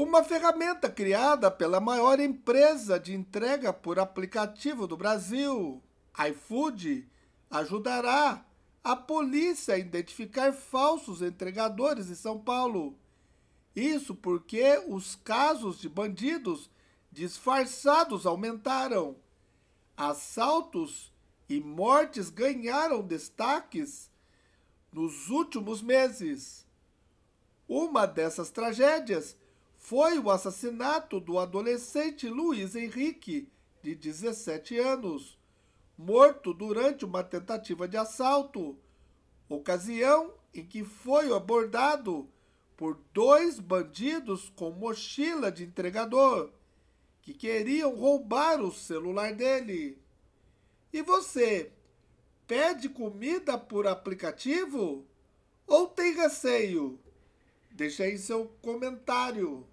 Uma ferramenta criada pela maior empresa de entrega por aplicativo do Brasil, iFood, ajudará a polícia a identificar falsos entregadores em São Paulo. Isso porque os casos de bandidos disfarçados aumentaram. Assaltos e mortes ganharam destaques nos últimos meses. Uma dessas tragédias foi o assassinato do adolescente Luiz Henrique, de 17 anos, morto durante uma tentativa de assalto, ocasião em que foi abordado por dois bandidos com mochila de entregador que queriam roubar o celular dele. E você pede comida por aplicativo ou tem receio? Deixe aí seu comentário.